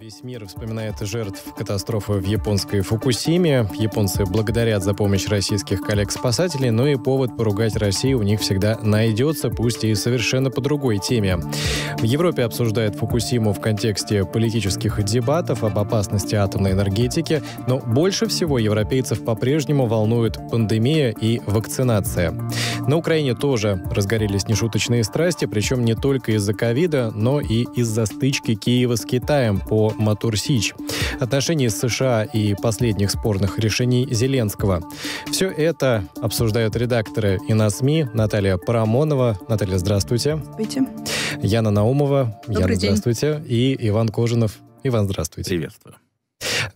Весь мир вспоминает жертв катастрофы в японской Фукусиме. Японцы благодарят за помощь российских коллег-спасателей, но и повод поругать Россию у них всегда найдется, пусть и совершенно по другой теме. В Европе обсуждают Фукусиму в контексте политических дебатов об опасности атомной энергетики, но больше всего европейцев по-прежнему волнует пандемия и вакцинация. На Украине тоже разгорелись нешуточные страсти, причем не только из-за ковида, но и из-за стычки Киева с Китаем по по Матурсич, отношений с США и последних спорных решений Зеленского. Все это обсуждают редакторы и на СМИ Наталья Парамонова. Наталья, здравствуйте. Здравствуйте. Яна Наумова. Добрый Яна, день. здравствуйте. И Иван Кожинов. Иван, здравствуйте. Приветствую.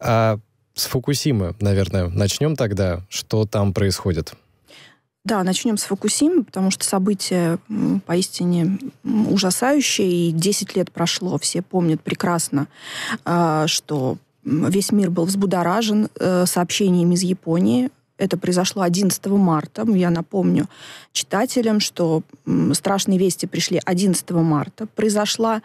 А, с Фукусимы, наверное, начнем тогда. Что там происходит? Да, начнем с Фукусимы, потому что событие поистине ужасающее, и 10 лет прошло, все помнят прекрасно, а, что весь мир был взбудоражен э, сообщениями из Японии, это произошло 11 марта. Я напомню читателям, что страшные вести пришли 11 марта. Произошла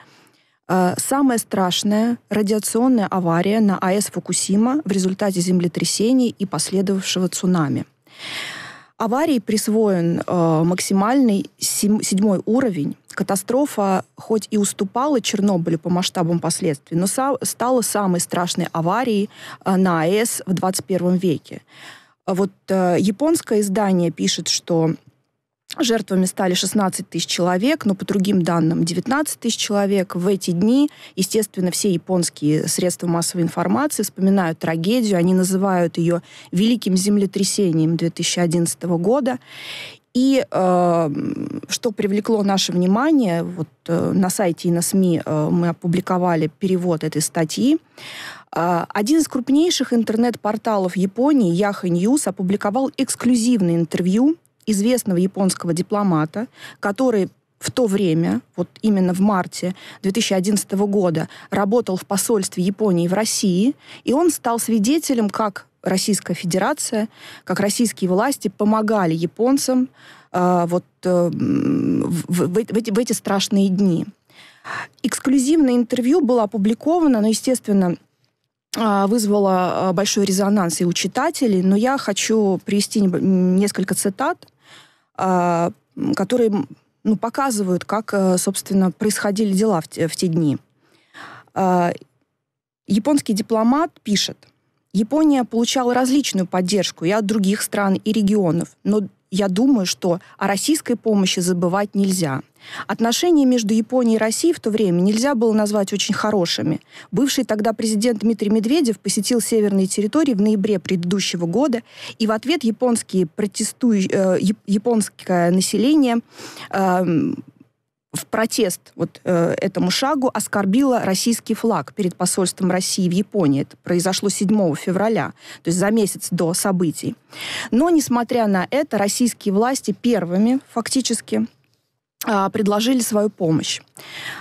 э, самая страшная радиационная авария на АЭС Фукусима в результате землетрясений и последовавшего цунами. Аварии присвоен э, максимальный сем- седьмой уровень. Катастрофа хоть и уступала Чернобылю по масштабам последствий, но са- стала самой страшной аварией э, на АЭС в 21 веке. Вот э, японское издание пишет, что Жертвами стали 16 тысяч человек, но по другим данным 19 тысяч человек. В эти дни, естественно, все японские средства массовой информации вспоминают трагедию, они называют ее великим землетрясением 2011 года. И э, что привлекло наше внимание, вот э, на сайте и на СМИ э, мы опубликовали перевод этой статьи. Э, один из крупнейших интернет-порталов Японии, Yahoo News, опубликовал эксклюзивное интервью известного японского дипломата, который в то время, вот именно в марте 2011 года, работал в посольстве Японии в России, и он стал свидетелем, как Российская Федерация, как российские власти помогали японцам э, вот, э, в, в, в, эти, в эти страшные дни. Эксклюзивное интервью было опубликовано, но, естественно, э, вызвало э, большой резонанс и у читателей, но я хочу привести несколько цитат а, которые ну, показывают, как, э, собственно, происходили дела в те, в те дни. А, японский дипломат пишет, Япония получала различную поддержку и от других стран, и регионов, но я думаю, что о российской помощи забывать нельзя. Отношения между Японией и Россией в то время нельзя было назвать очень хорошими. Бывший тогда президент Дмитрий Медведев посетил северные территории в ноябре предыдущего года, и в ответ японские протесту... Э, японское население э, в протест вот э, этому шагу оскорбило российский флаг перед посольством России в Японии. Это произошло 7 февраля, то есть за месяц до событий. Но, несмотря на это, российские власти первыми фактически а, предложили свою помощь.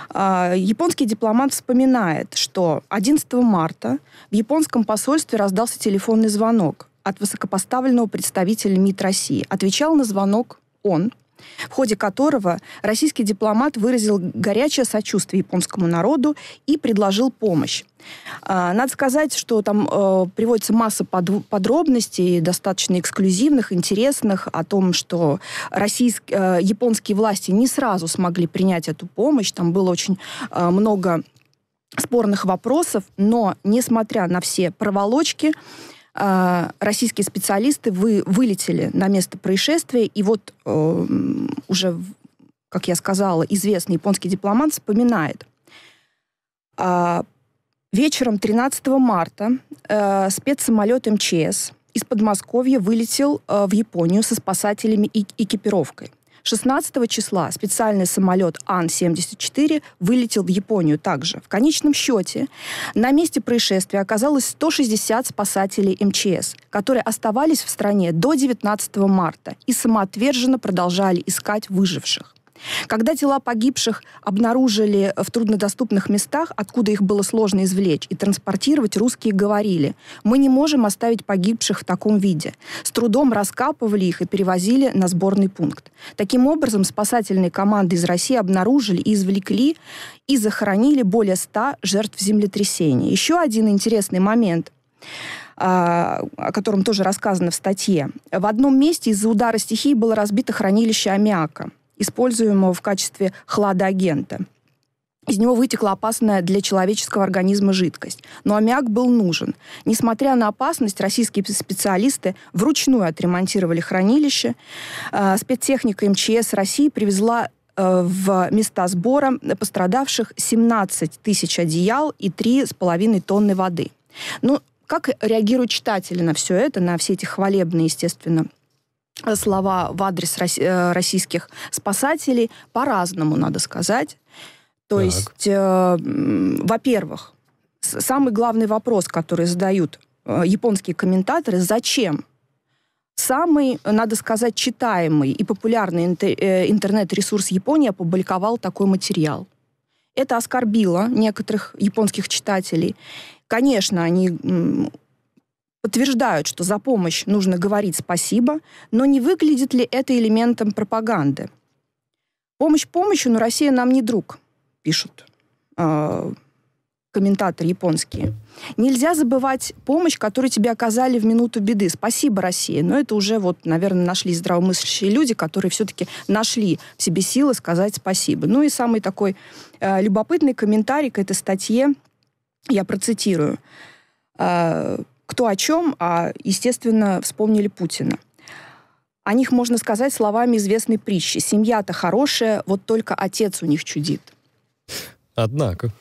А, японский дипломат вспоминает, что 11 марта в японском посольстве раздался телефонный звонок от высокопоставленного представителя МИД России. Отвечал на звонок он, в ходе которого российский дипломат выразил горячее сочувствие японскому народу и предложил помощь. А, надо сказать, что там э, приводится масса под, подробностей, достаточно эксклюзивных, интересных, о том, что российские, э, японские власти не сразу смогли принять эту помощь. Там было очень э, много спорных вопросов, но, несмотря на все проволочки, а, российские специалисты вы, вылетели на место происшествия, и вот э, уже, как я сказала, известный японский дипломат вспоминает. Э, вечером 13 марта э, спецсамолет МЧС из Подмосковья вылетел э, в Японию со спасателями и экипировкой. 16 числа специальный самолет Ан-74 вылетел в Японию также. В конечном счете на месте происшествия оказалось 160 спасателей МЧС, которые оставались в стране до 19 марта и самоотверженно продолжали искать выживших. Когда тела погибших обнаружили в труднодоступных местах, откуда их было сложно извлечь и транспортировать, русские говорили, мы не можем оставить погибших в таком виде. С трудом раскапывали их и перевозили на сборный пункт. Таким образом, спасательные команды из России обнаружили и извлекли и захоронили более 100 жертв землетрясения. Еще один интересный момент а, о котором тоже рассказано в статье. В одном месте из-за удара стихии было разбито хранилище аммиака используемого в качестве хладоагента. Из него вытекла опасная для человеческого организма жидкость. Но аммиак был нужен. Несмотря на опасность, российские специалисты вручную отремонтировали хранилище. А, спецтехника МЧС России привезла э, в места сбора пострадавших 17 тысяч одеял и 3,5 тонны воды. Ну, как реагируют читатели на все это, на все эти хвалебные, естественно, слова в адрес э, российских спасателей по-разному, надо сказать. То так. есть, э, во-первых, самый главный вопрос, который задают э, японские комментаторы, зачем? Самый, надо сказать, читаемый и популярный э, интернет-ресурс Японии опубликовал такой материал. Это оскорбило некоторых японских читателей. Конечно, они подтверждают, что за помощь нужно говорить спасибо, но не выглядит ли это элементом пропаганды? Помощь помощью, но Россия нам не друг, пишут э, комментаторы японские. Нельзя забывать помощь, которую тебе оказали в минуту беды. Спасибо, Россия. Но это уже, вот, наверное, нашли здравомыслящие люди, которые все-таки нашли в себе силы сказать спасибо. Ну и самый такой э, любопытный комментарий к этой статье я процитирую. Э, кто о чем, а, естественно, вспомнили Путина. О них можно сказать словами известной притчи. Семья-то хорошая, вот только отец у них чудит. Однако.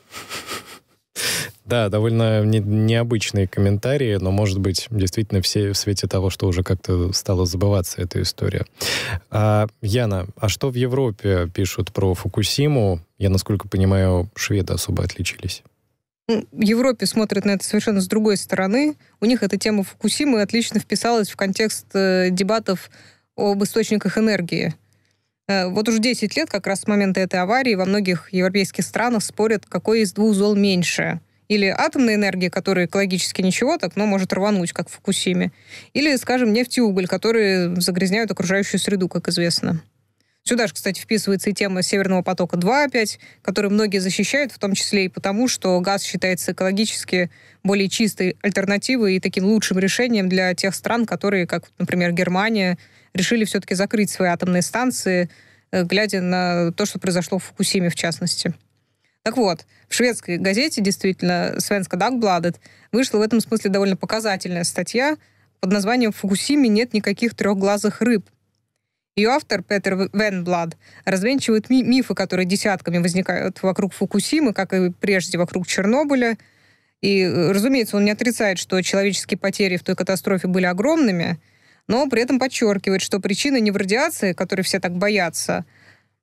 Да, довольно не, необычные комментарии, но, может быть, действительно все в свете того, что уже как-то стала забываться эта история. А, Яна, а что в Европе пишут про Фукусиму? Я, насколько понимаю, шведы особо отличились. Ну, в Европе смотрят на это совершенно с другой стороны. У них эта тема Фукусимы отлично вписалась в контекст э, дебатов об источниках энергии. Э, вот уже 10 лет как раз с момента этой аварии во многих европейских странах спорят, какой из двух зол меньше. Или атомная энергия, которая экологически ничего так, но может рвануть, как в Фукусиме. Или, скажем, нефть и уголь, которые загрязняют окружающую среду, как известно. Сюда же, кстати, вписывается и тема Северного потока-2 опять, который многие защищают, в том числе и потому, что газ считается экологически более чистой альтернативой и таким лучшим решением для тех стран, которые, как, например, Германия, решили все-таки закрыть свои атомные станции, э, глядя на то, что произошло в Фукусиме, в частности. Так вот, в шведской газете, действительно, Свенска Дагбладет, вышла в этом смысле довольно показательная статья под названием «В Фукусиме нет никаких трехглазых рыб». Ее автор Петер Венблад развенчивает ми- мифы, которые десятками возникают вокруг Фукусимы, как и прежде вокруг Чернобыля. И, э, разумеется, он не отрицает, что человеческие потери в той катастрофе были огромными, но при этом подчеркивает, что причина не в радиации, которой все так боятся,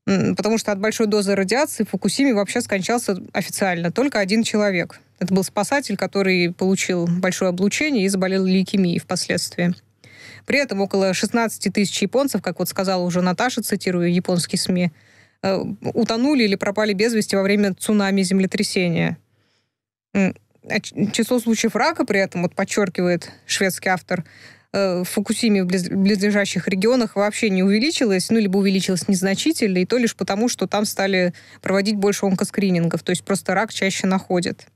потому что от большой дозы радиации в Фукусиме вообще скончался официально только один человек. Это был спасатель, который получил большое облучение и заболел лейкемией впоследствии. При этом около 16 тысяч японцев, как вот сказала уже Наташа, цитирую японские СМИ, э, утонули или пропали без вести во время цунами землетрясения. А число случаев рака при этом, вот подчеркивает шведский автор, э, в Фукусиме в близлежащих регионах вообще не увеличилось, ну, либо увеличилось незначительно, и то лишь потому, что там стали проводить больше онкоскринингов, то есть просто рак чаще находят.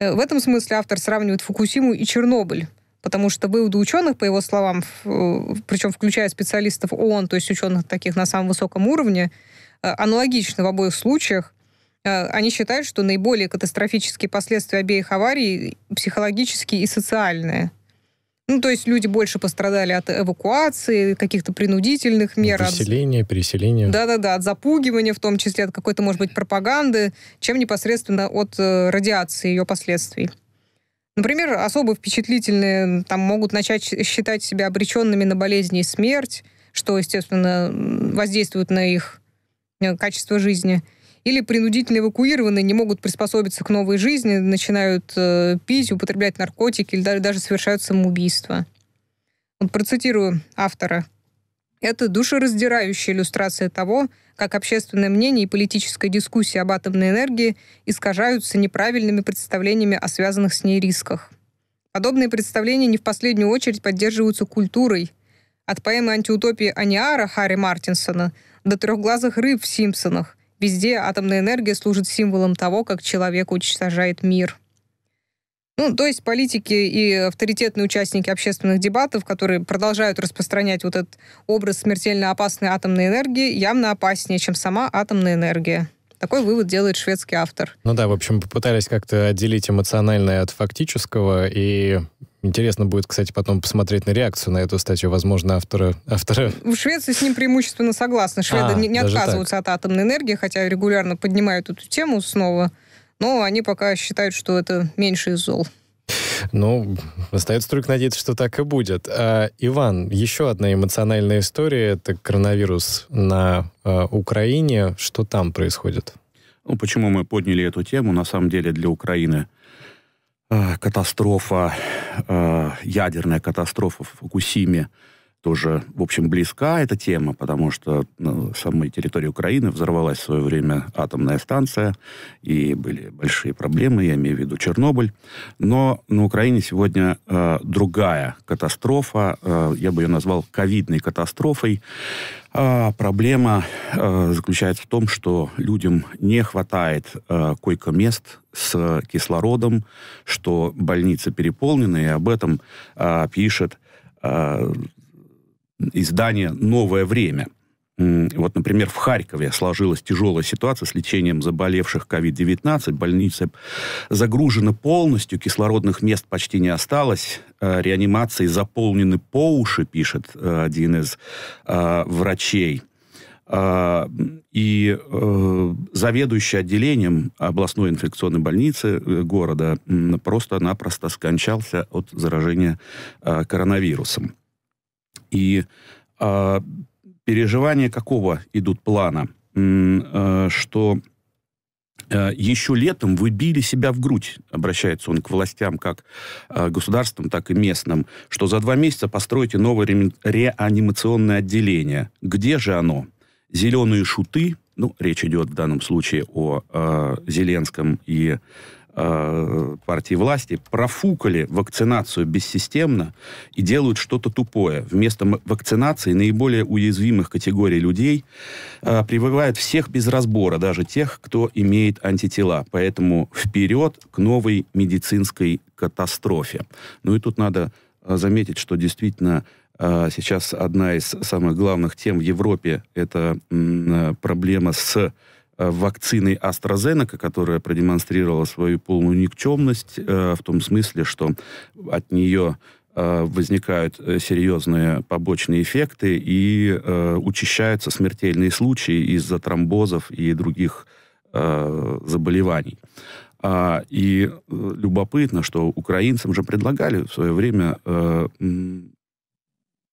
Э, в этом смысле автор сравнивает Фукусиму и Чернобыль потому что выводы ученых, по его словам, э, причем включая специалистов ООН, то есть ученых таких на самом высоком уровне, э, аналогичны в обоих случаях. Э, они считают, что наиболее катастрофические последствия обеих аварий психологические и социальные. Ну, то есть люди больше пострадали от эвакуации, каких-то принудительных мер. Переселение, от... переселение. Да-да-да, от запугивания, в том числе от какой-то, может быть, пропаганды, чем непосредственно от радиации ее последствий. Например, особо впечатлительные там могут начать считать себя обреченными на болезни и смерть, что, естественно, воздействует на их э, качество жизни. Или принудительно эвакуированные не могут приспособиться к новой жизни, начинают э, пить, употреблять наркотики или даже, даже совершают самоубийство. Вот процитирую автора. Это душераздирающая иллюстрация того, как общественное мнение и политическая дискуссия об атомной энергии искажаются неправильными представлениями о связанных с ней рисках. Подобные представления не в последнюю очередь поддерживаются культурой. От поэмы антиутопии Аниара Харри Мартинсона до трехглазых рыб в Симпсонах. Везде атомная энергия служит символом того, как человек уничтожает мир. Ну, то есть политики и авторитетные участники общественных дебатов, которые продолжают распространять вот этот образ смертельно опасной атомной энергии, явно опаснее, чем сама атомная энергия. Такой вывод делает шведский автор. Ну да, в общем, попытались как-то отделить эмоциональное от фактического, и интересно будет, кстати, потом посмотреть на реакцию на эту статью, возможно, автора... автора... В Швеции с ним преимущественно согласны. Шведы а, не, не отказываются так. от атомной энергии, хотя регулярно поднимают эту тему снова. Но они пока считают, что это меньше из зол. Ну, остается только надеяться, что так и будет. А, Иван, еще одна эмоциональная история – это коронавирус на а, Украине. Что там происходит? Ну, почему мы подняли эту тему? На самом деле для Украины э, катастрофа, э, ядерная катастрофа в Фукусиме – тоже, в общем, близка эта тема, потому что на ну, самой территории Украины взорвалась в свое время атомная станция, и были большие проблемы, я имею в виду Чернобыль. Но на Украине сегодня э, другая катастрофа, э, я бы ее назвал ковидной катастрофой. Э, проблема э, заключается в том, что людям не хватает э, койко-мест с кислородом, что больницы переполнены, и об этом э, пишет э, издание «Новое время». Вот, например, в Харькове сложилась тяжелая ситуация с лечением заболевших COVID-19. Больница загружена полностью, кислородных мест почти не осталось. Э, реанимации заполнены по уши, пишет э, один из э, врачей. И заведующий отделением областной инфекционной больницы города просто-напросто скончался от заражения коронавирусом. И э, переживания какого идут плана? Э, что а, еще летом вы били себя в грудь, обращается он к властям, как государственным, так и местным, что за два месяца построите новое ре- реанимационное отделение. Где же оно? Зеленые шуты, ну, речь идет в данном случае о э, Зеленском и э, партии власти профукали вакцинацию бессистемно и делают что-то тупое. Вместо вакцинации наиболее уязвимых категорий людей э, прививают всех без разбора, даже тех, кто имеет антитела. Поэтому вперед к новой медицинской катастрофе. Ну и тут надо э, заметить, что действительно э, сейчас одна из самых главных тем в Европе – это э, проблема с Э, вакциной AstraZeneca, которая продемонстрировала свою полную никчемность э, в том смысле, что от нее э, возникают серьезные побочные эффекты и учащаются смертельные случаи из-за тромбозов и других заболеваний. А, и любопытно, что украинцам же предлагали в свое время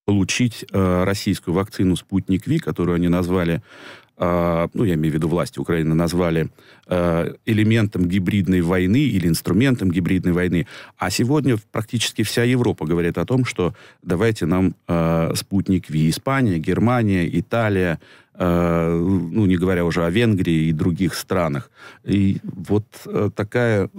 получить российскую вакцину «Спутник Ви», которую они назвали а, ну, я имею в виду власти Украины, назвали а, элементом гибридной войны или инструментом гибридной войны. А сегодня практически вся Европа говорит о том, что давайте нам а, спутник в Испания, Германия, Италия, ну, не говоря уже о Венгрии и других странах. И вот э, такая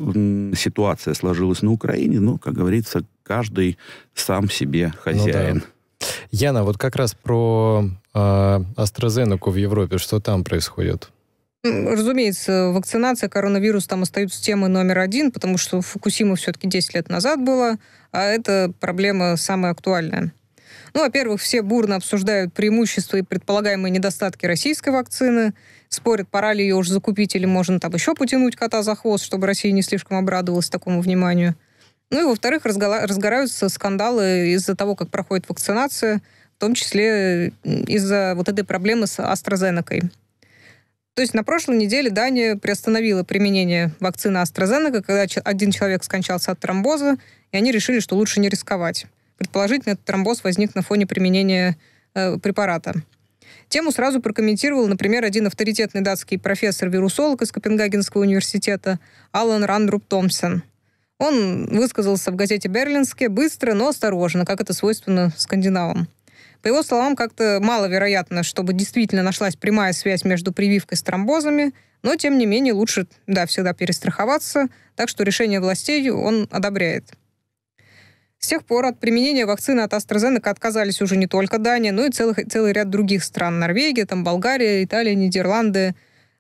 ситуация сложилась на Украине. Ну, как говорится, каждый сам себе хозяин. Ну, да. Яна, вот как раз про а AstraZeneca в Европе, что там происходит? Разумеется, вакцинация, коронавирус там остаются темой номер один, потому что Фукусима все-таки 10 лет назад была, а эта проблема самая актуальная. Ну, во-первых, все бурно обсуждают преимущества и предполагаемые недостатки российской вакцины, спорят, пора ли ее уже закупить или можно там еще потянуть кота за хвост, чтобы Россия не слишком обрадовалась такому вниманию. Ну и, во-вторых, разгораются скандалы из-за того, как проходит вакцинация – том числе э, из-за вот этой проблемы с AstraZeneca. То есть на прошлой неделе Дания приостановила применение вакцины AstraZeneca, когда один человек скончался от тромбоза, и они решили, что лучше не рисковать. Предположительно, этот тромбоз возник на фоне применения э, препарата. Тему сразу прокомментировал, например, один авторитетный датский профессор-вирусолог из Копенгагенского университета Алан Рандруп Томпсон. Он высказался в газете «Берлинске» быстро, но осторожно, как это свойственно скандинавам. По его словам, как-то маловероятно, чтобы действительно нашлась прямая связь между прививкой с тромбозами, но, тем не менее, лучше, да, всегда перестраховаться, так что решение властей он одобряет. С тех пор от применения вакцины от AstraZeneca отказались уже не только Дания, но и целый, целый ряд других стран. Норвегия, там Болгария, Италия, Нидерланды,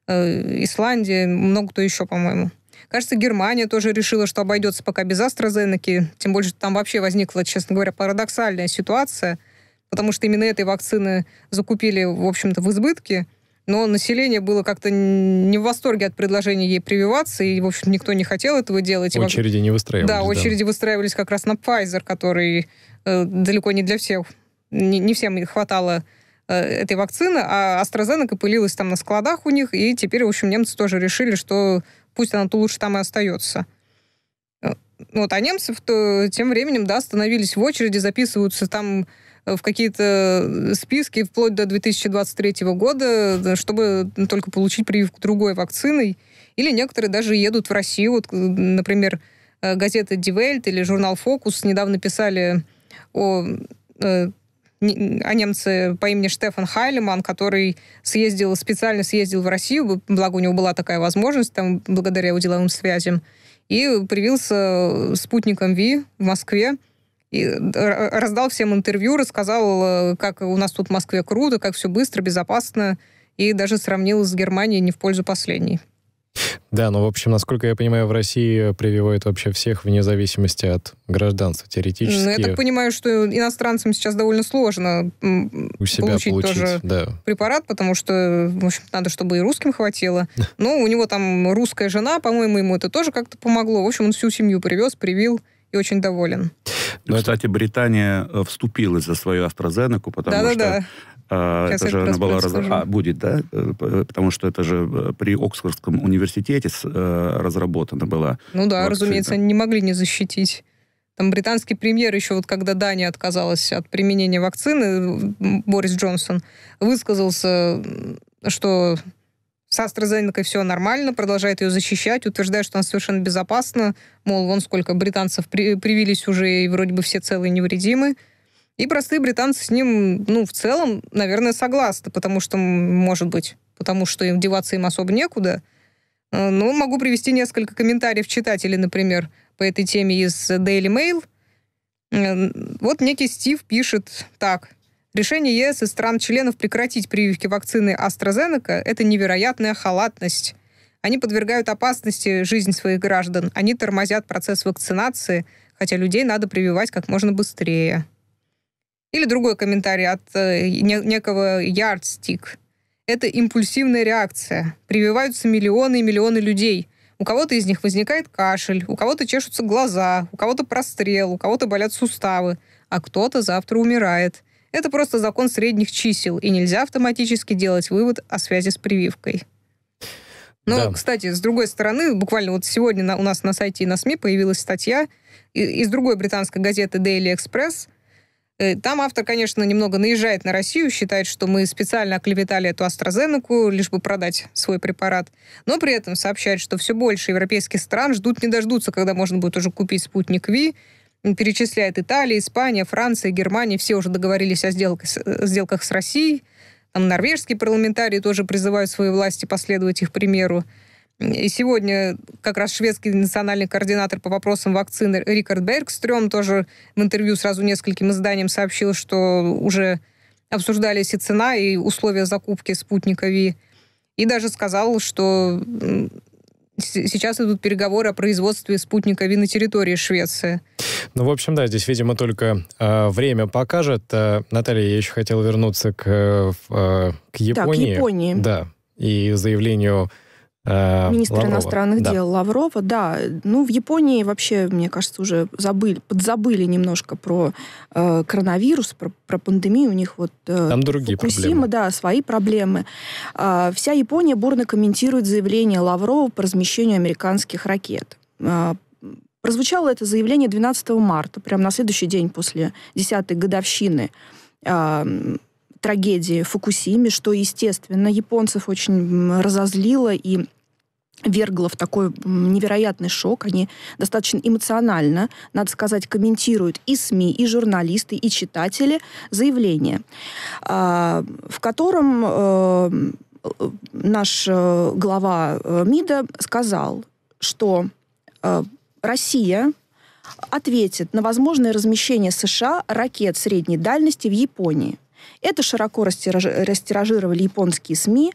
э, Исландия, много кто еще, по-моему. Кажется, Германия тоже решила, что обойдется пока без AstraZeneca, тем более что там вообще возникла, честно говоря, парадоксальная ситуация – потому что именно этой вакцины закупили, в общем-то, в избытке, но население было как-то не в восторге от предложения ей прививаться, и, в общем, никто не хотел этого делать. Очереди не выстраивались. Да, очереди да. выстраивались как раз на Pfizer, который э, далеко не для всех, не, не всем хватало э, этой вакцины, а AstraZeneca пылилась там на складах у них, и теперь, в общем, немцы тоже решили, что пусть она-то лучше там и остается. Э, вот, а немцы то, тем временем, да, становились в очереди, записываются там в какие-то списки вплоть до 2023 года, чтобы только получить прививку другой вакциной. Или некоторые даже едут в Россию. Вот, например, э, газета «Дивельт» или журнал «Фокус» недавно писали о э, о немце по имени Штефан Хайлеман, который съездил, специально съездил в Россию, благо у него была такая возможность, там, благодаря его деловым связям, и привился э, спутником ВИ в Москве и раздал всем интервью, рассказал, э, как у нас тут в Москве круто, как все быстро, безопасно, и даже сравнил с Германией не в пользу последней. Да, ну, в общем, насколько я понимаю, в России прививают вообще всех вне зависимости от гражданства теоретически. Ну, я так понимаю, что иностранцам сейчас довольно сложно у себя получить, получить тоже да. препарат, потому что, в общем, надо, чтобы и русским хватило. Но ну, у него там русская жена, по-моему, ему это тоже как-то помогло. В общем, он всю семью привез, привил и очень доволен. Но, ну, Кстати, Британия э, вступилась за свою AstraZeneca, потому да, что да, да. Сейчас это же она была раз... а, будет, да? Э, э, потому что это же при Оксфордском университете разработана была. Ну да, вакцина. разумеется, они не могли не защитить. Там британский премьер еще вот когда Дания отказалась от применения вакцины, Борис Джонсон высказался, что с AstraZeneca все нормально, продолжает ее защищать, утверждает, что она совершенно безопасна. Мол, вон сколько британцев при, привились уже, и вроде бы все целые невредимы. И простые британцы с ним, ну, в целом, наверное, согласны, потому что, может быть, потому что им деваться им особо некуда. А, но могу привести несколько комментариев читателей, например, по этой теме из Daily Mail. Вот некий Стив пишет так. Решение ЕС и стран-членов прекратить прививки вакцины AstraZeneca – это невероятная халатность. Они подвергают опасности жизнь своих граждан, они тормозят процесс вакцинации, хотя людей надо прививать как можно быстрее. Или другой комментарий от э, некого Yardstick. Это импульсивная реакция. Прививаются миллионы и миллионы людей. У кого-то из них возникает кашель, у кого-то чешутся глаза, у кого-то прострел, у кого-то болят суставы, а кто-то завтра умирает – это просто закон средних чисел, и нельзя автоматически делать вывод о связи с прививкой. Но, да. кстати, с другой стороны, буквально вот сегодня на, у нас на сайте и на СМИ появилась статья из другой британской газеты Daily Express. Э, там автор, конечно, немного наезжает на Россию, считает, что мы специально оклеветали эту AstraZeneca, лишь бы продать свой препарат. Но при этом сообщает, что все больше европейских стран ждут не дождутся, когда можно будет уже купить спутник Ви, перечисляет Италия, Испания, Франция, Германия, все уже договорились о сделках, э, сделках с Россией. Там норвежские парламентарии тоже призывают свои власти последовать их примеру. И сегодня как раз шведский национальный координатор по вопросам вакцины Рикард Бергстрём тоже в интервью сразу нескольким изданиям сообщил, что уже обсуждались и цена, и условия закупки спутника ВИ. И даже сказал, что Сейчас идут переговоры о производстве спутника Ви на территории Швеции. Ну, в общем, да, здесь, видимо, только э, время покажет. Э, Наталья, я еще хотел вернуться к, э, э к Японии. Да, к Японии. Да, и заявлению Э, Министр Лаврова. иностранных да. дел Лаврова, да. Ну, в Японии вообще, мне кажется, уже забыли, подзабыли немножко про э, коронавирус, про, про пандемию. У них вот э, Там другие Фукусима, проблемы. да, свои проблемы. Э, вся Япония бурно комментирует заявление Лаврова по размещению американских ракет. Э, прозвучало это заявление 12 марта, прямо на следующий день после 10-й годовщины э, трагедии Фукусиме, что, естественно, японцев очень разозлило и вергло в такой невероятный шок. Они достаточно эмоционально, надо сказать, комментируют и СМИ, и журналисты, и читатели заявление, а, в котором э, наш э, глава э, МИДа сказал, что Россия ответит на возможное размещение США ракет средней дальности в Японии. Это широко растиражировали японские СМИ.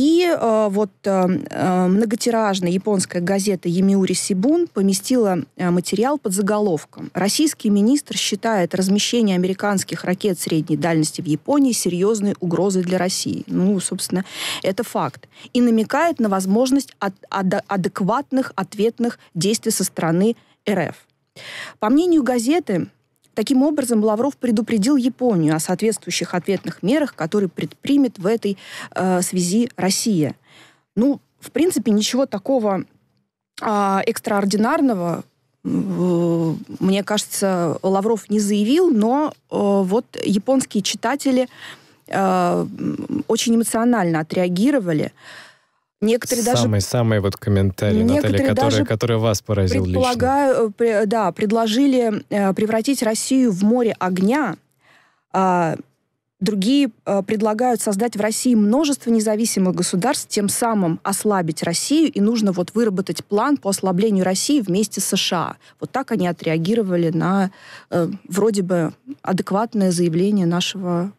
И э, вот э, э многотиражная японская газета «Емиури Сибун» поместила э, материал под заголовком «Российский министр считает размещение американских ракет средней дальности в Японии серьезной угрозой для России». Ну, собственно, это факт. И намекает на возможность ад- ад- адекватных ответных действий со стороны РФ. По мнению газеты, Таким образом, Лавров предупредил Японию о соответствующих ответных мерах, которые предпримет в этой э, связи Россия. Ну, в принципе, ничего такого э, экстраординарного, э, мне кажется, Лавров не заявил, но э, вот японские читатели э, очень эмоционально отреагировали. Некоторые самые, даже... самый самые вот комментарий, Некоторые Наталья, которые, даже которые вас поразил предполагаю, лично. Да, предложили э, превратить Россию в море огня. А, другие э, предлагают создать в России множество независимых государств, тем самым ослабить Россию, и нужно вот выработать план по ослаблению России вместе с США. Вот так они отреагировали на э, вроде бы адекватное заявление нашего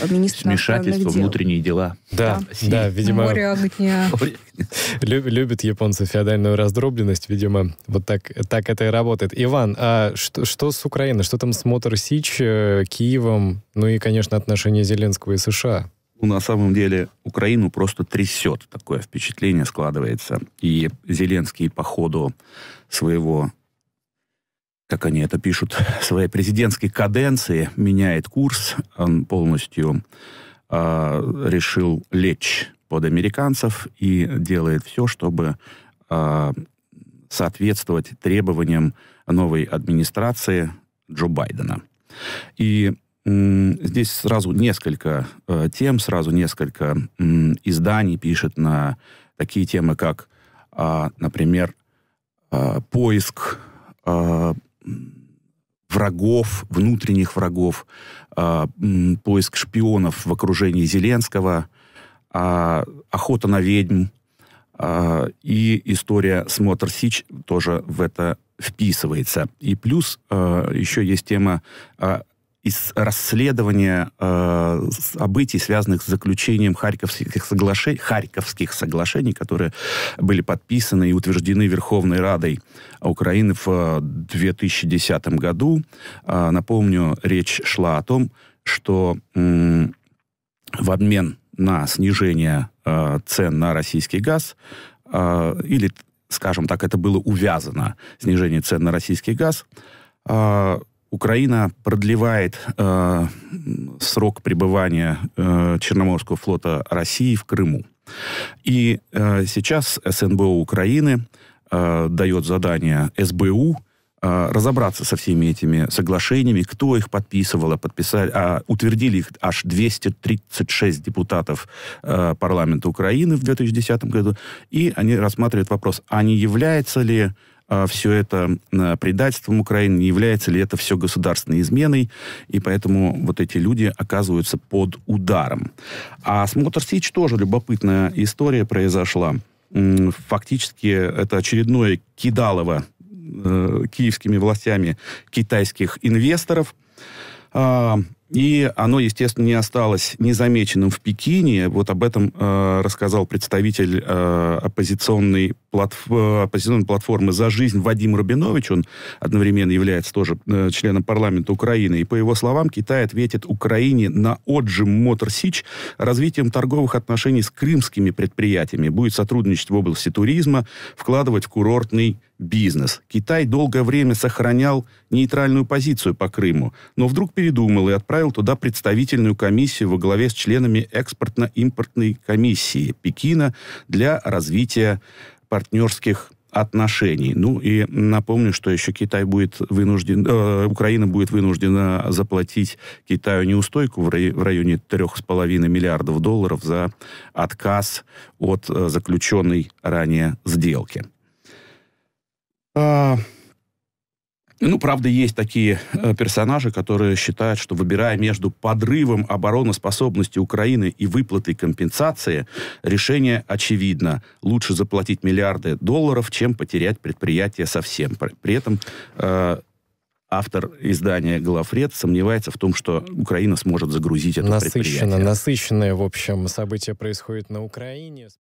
Э, министра Вмешательство, внутренние дела. Да, да, да видимо... Любят японцы феодальную раздробленность, видимо, вот так, так это и работает. Иван, а что, что с Украиной? Что там с Мотор Сич, э, Киевом, ну и, конечно, отношения Зеленского и США? Ну, на самом деле, Украину просто трясет. Такое впечатление складывается. И Зеленский по ходу своего как они это пишут, своей президентской каденции меняет курс. Он полностью э, решил лечь под американцев и делает все, чтобы э, соответствовать требованиям новой администрации Джо Байдена. И э, здесь сразу несколько э, тем, сразу несколько э, изданий пишет на такие темы, как, э, например, э, поиск э, врагов, внутренних врагов, э, поиск шпионов в окружении Зеленского, э, охота на ведьм э, и история с Мотор Сич тоже в это вписывается. И плюс э, еще есть тема э, из расследования э, событий, связанных с заключением Харьковских соглашений, Харьковских соглашений, которые были подписаны и утверждены Верховной Радой Украины в 2010 э, году. Э, напомню, речь шла о том, что э, в обмен на снижение э, цен на российский газ э, или скажем так, это было увязано, снижение цен на российский газ, э, Украина продлевает э, срок пребывания э, Черноморского флота России в Крыму. И э, сейчас СНБО Украины э, дает задание СБУ э, разобраться со всеми этими соглашениями, кто их подписывал, а подписали, а утвердили их аж 236 депутатов э, парламента Украины в 2010 году, и они рассматривают вопрос, а не является ли а, все это а, предательством Украины, не является ли это все государственной изменой, и поэтому вот эти люди оказываются под ударом. А с Motor тоже любопытная история произошла. Фактически это очередное кидалово э, киевскими властями китайских инвесторов. А, и оно, естественно, не осталось незамеченным в Пекине. Вот об этом э, рассказал представитель э, оппозиционной Э, оппозиционной платформы «За жизнь» Вадим Рабинович, он одновременно является тоже э, членом парламента Украины, и по его словам, Китай ответит Украине на отжим Мотор Сич развитием торговых отношений с крымскими предприятиями, будет сотрудничать в области туризма, вкладывать в курортный бизнес. Китай долгое время сохранял нейтральную позицию по Крыму, но вдруг передумал и отправил туда представительную комиссию во главе с членами экспортно-импортной комиссии Пекина для развития партнерских отношений. Ну и напомню, что еще Китай будет вынужден, э, Украина будет вынуждена заплатить Китаю неустойку в, рай, в районе 3,5 миллиардов долларов за отказ от э, заключенной ранее сделки. А, ну, правда, есть такие э, персонажи, которые считают, что выбирая между подрывом обороноспособности Украины и выплатой компенсации, решение очевидно. Лучше заплатить миллиарды долларов, чем потерять предприятие совсем. При этом э, автор издания «Главред» сомневается в том, что Украина сможет загрузить это насыщенно, предприятие. Насыщенно, насыщенное, в общем, событие происходит на Украине.